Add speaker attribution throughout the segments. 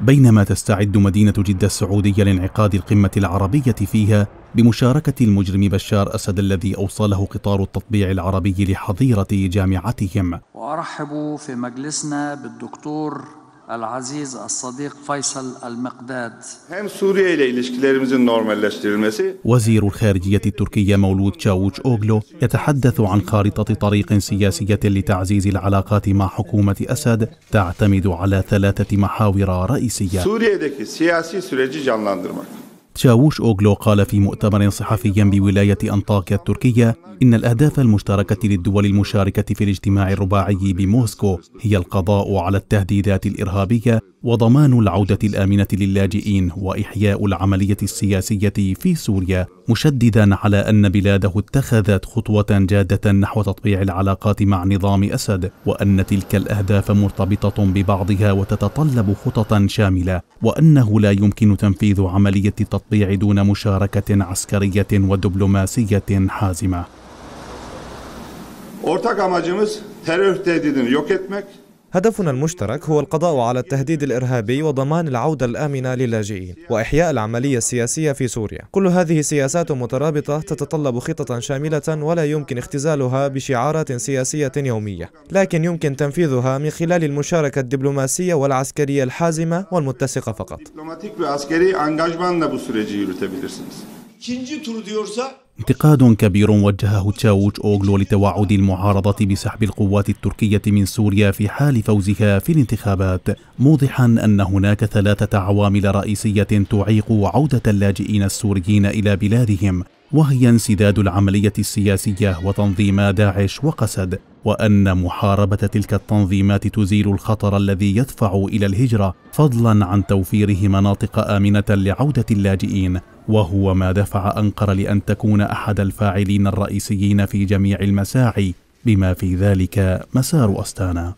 Speaker 1: بينما تستعد مدينة جدة السعودية لانعقاد القمة العربية فيها بمشاركة المجرم بشار أسد الذي أوصله قطار التطبيع العربي لحظيرة جامعتهم وأرحب في مجلسنا
Speaker 2: بالدكتور العزيز الصديق فيصل المقداد هم سوريا ile ilişkilerimizin normalleştirilmesi
Speaker 1: وزير الخارجية التركية مولود تشاوش أوغلو يتحدث عن خارطة طريق سياسية لتعزيز العلاقات مع حكومة أسد تعتمد على ثلاثة محاور رئيسية
Speaker 2: سوريa'deki siyasi süreci canlandırmak
Speaker 1: تشاووش أوغلو قال في مؤتمر صحفي بولاية أنطاكيا التركية إن الأهداف المشتركة للدول المشاركة في الاجتماع الرباعي بموسكو هي القضاء على التهديدات الإرهابية وضمان العودة الآمنة للاجئين وإحياء العملية السياسية في سوريا مشددا على أن بلاده اتخذت خطوة جادة نحو تطبيع العلاقات مع نظام أسد وأن تلك الأهداف مرتبطة ببعضها وتتطلب خططا شاملة وأنه لا يمكن تنفيذ عملية التطبيع دون مشاركة عسكرية ودبلوماسية حازمة.
Speaker 2: Ortak amacımız terör tehdidini yok etmek,
Speaker 1: هدفنا المشترك
Speaker 3: هو القضاء على التهديد الإرهابي وضمان العودة الآمنة للاجئين وإحياء العملية السياسية في سوريا كل هذه سياسات مترابطة تتطلب خططا شاملة ولا يمكن اختزالها بشعارات سياسية يومية لكن يمكن تنفيذها من خلال المشاركة الدبلوماسية والعسكرية الحازمة والمتسقة فقط
Speaker 1: انتقاد كبير وجهه تشاوش أوغلو لتوعد المعارضة بسحب القوات التركية من سوريا في حال فوزها في الانتخابات موضحا أن هناك ثلاثة عوامل رئيسية تعيق عودة اللاجئين السوريين إلى بلادهم وهي انسداد العملية السياسية وتنظيم داعش وقسد وأن محاربة تلك التنظيمات تزيل الخطر الذي يدفع إلى الهجرة فضلا عن توفيره مناطق آمنة لعودة اللاجئين وهو ما دفع أنقرة لأن تكون أحد الفاعلين الرئيسيين في جميع المساعي بما في ذلك مسار أستانا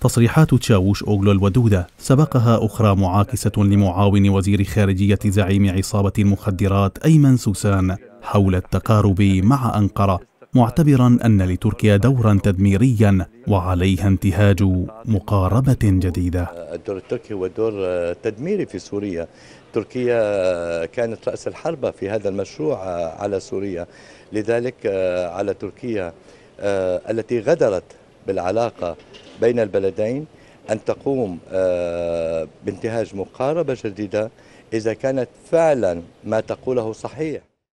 Speaker 1: تصريحات تشاوش أوغلو الودودة سبقها أخرى معاكسة لمعاون وزير خارجية زعيم عصابة المخدرات أيمن سوسان حول التقارب مع أنقرة معتبرا أن لتركيا دورا تدميريا وعليها انتهاج مقاربة جديدة
Speaker 3: الدور التركي هو دور تدميري في سوريا تركيا كانت رأس الحربة في هذا المشروع على سوريا لذلك آه، على تركيا آه، التي غدرت بالعلاقة بين البلدين أن تقوم آه، بانتهاج مقاربة جديدة إذا كانت فعلا ما تقوله صحيح